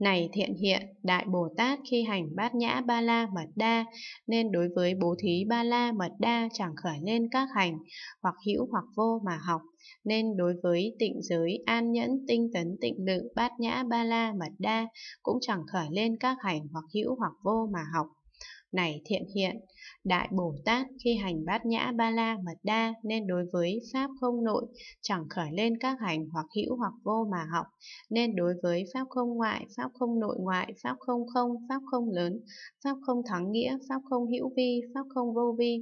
Này thiện hiện, Đại Bồ Tát khi hành bát nhã ba la mật đa, nên đối với bố thí ba la mật đa chẳng khởi lên các hành, hoặc hữu hoặc vô mà học, nên đối với tịnh giới an nhẫn tinh tấn tịnh lự bát nhã ba la mật đa cũng chẳng khởi lên các hành hoặc hữu hoặc vô mà học này thiện hiện, Đại Bồ Tát khi hành bát nhã ba la mật đa nên đối với Pháp không nội, chẳng khởi lên các hành hoặc hữu hoặc vô mà học, nên đối với Pháp không ngoại, Pháp không nội ngoại, Pháp không không, Pháp không lớn, Pháp không thắng nghĩa, Pháp không hữu vi, Pháp không vô vi,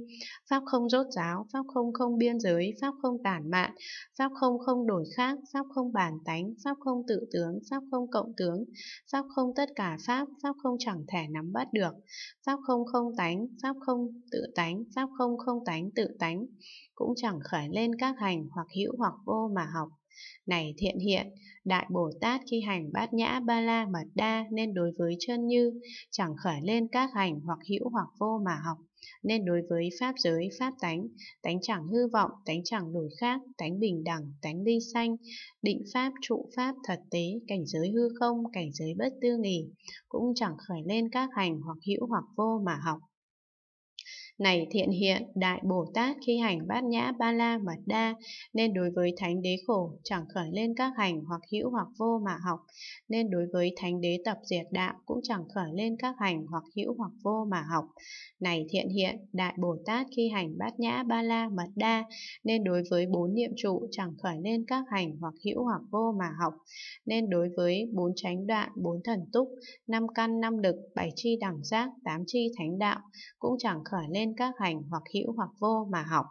Pháp không rốt ráo Pháp không không biên giới, Pháp không tản mạn, Pháp không không đổi khác, Pháp không bản tánh, Pháp không tự tướng, Pháp không cộng tướng, Pháp không tất cả Pháp, Pháp không chẳng thể nắm bắt được, Pháp không không tánh, pháp không tự tánh, pháp không không tánh tự tánh, cũng chẳng khởi lên các hành hoặc hữu hoặc vô mà học. Này thiện hiện, Đại Bồ Tát khi hành bát nhã ba la mật đa nên đối với chân như, chẳng khởi lên các hành hoặc hữu hoặc vô mà học, nên đối với pháp giới pháp tánh, tánh chẳng hư vọng, tánh chẳng đổi khác, tánh bình đẳng, tánh ly sanh, định pháp trụ pháp thật tế, cảnh giới hư không, cảnh giới bất tư nghỉ, cũng chẳng khởi lên các hành hoặc hữu hoặc vô mà học. Này thiện hiện, Đại Bồ Tát khi hành bát nhã ba la mật đa, nên đối với thánh đế khổ, chẳng khởi lên các hành hoặc hữu hoặc vô mà học, nên đối với thánh đế tập diệt đạo cũng chẳng khởi lên các hành hoặc hữu hoặc vô mà học. Này thiện hiện, Đại Bồ Tát khi hành bát nhã ba la mật đa, nên đối với bốn niệm trụ chẳng khởi lên các hành hoặc hữu hoặc vô mà học, nên đối với bốn chánh đoạn, bốn thần túc, năm căn, năm lực, bảy chi đẳng giác, tám chi thánh đạo, cũng chẳng khởi lên nên các hành hoặc hữu hoặc vô mà học